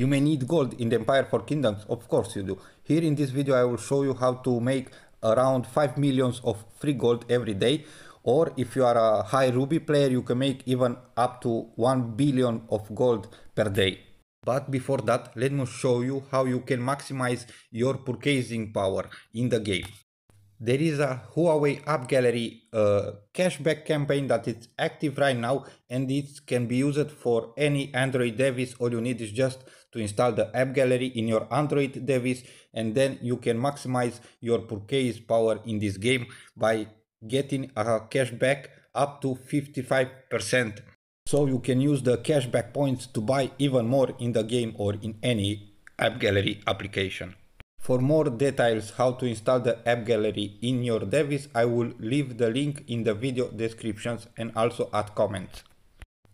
You may need gold in the Empire for Kingdoms, of course you do. Here in this video I will show you how to make around 5 millions of free gold every day or if you are a high ruby player you can make even up to 1 billion of gold per day. But before that let me show you how you can maximize your purchasing power in the game there is a Huawei App Gallery uh, cashback campaign that is active right now and it can be used for any Android device. All you need is just to install the App Gallery in your Android device and then you can maximize your purchase power in this game by getting a cashback up to 55%. So you can use the cashback points to buy even more in the game or in any App Gallery application. For more details how to install the app gallery in your Devis, I will leave the link in the video descriptions and also add comments.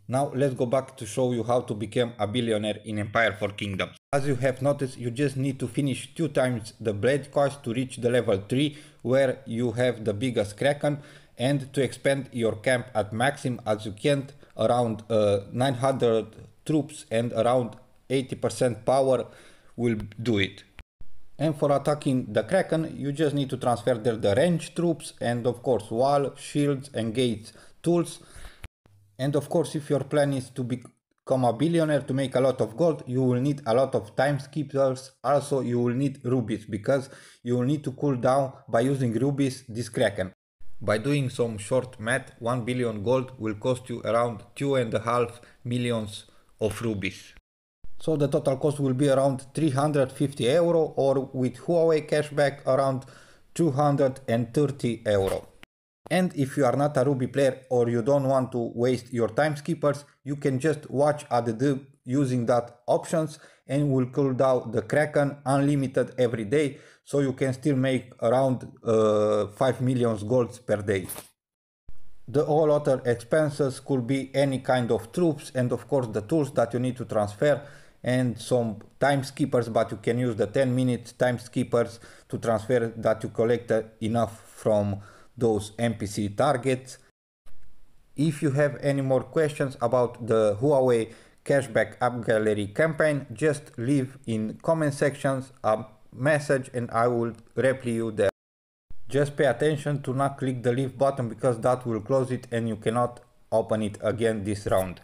Now let's go back to show you how to become a billionaire in Empire for Kingdoms. As you have noticed, you just need to finish 2 times the blade quest to reach the level 3 where you have the biggest kraken and to expand your camp at maximum as you can around uh, 900 troops and around 80% power will do it. And for attacking the Kraken, you just need to transfer there the range troops and of course wall, shields and gates tools. And of course, if your plan is to become a billionaire to make a lot of gold, you will need a lot of time skippers. Also, you will need rubies because you will need to cool down by using rubies this Kraken. By doing some short math, 1 billion gold will cost you around two and a half millions of rubies. So the total cost will be around 350 euro or with Huawei cashback around 230 euro. And if you are not a Ruby player or you don't want to waste your time skippers, you can just watch ADD using that options and will cool down the Kraken unlimited every day. So you can still make around uh, 5 million golds per day. The all other expenses could be any kind of troops and of course the tools that you need to transfer and some time skippers, but you can use the 10 minute time skippers to transfer that you collect uh, enough from those NPC targets. If you have any more questions about the Huawei Cashback App Gallery campaign, just leave in comment sections a message and I will reply you there. Just pay attention to not click the leave button because that will close it and you cannot open it again this round.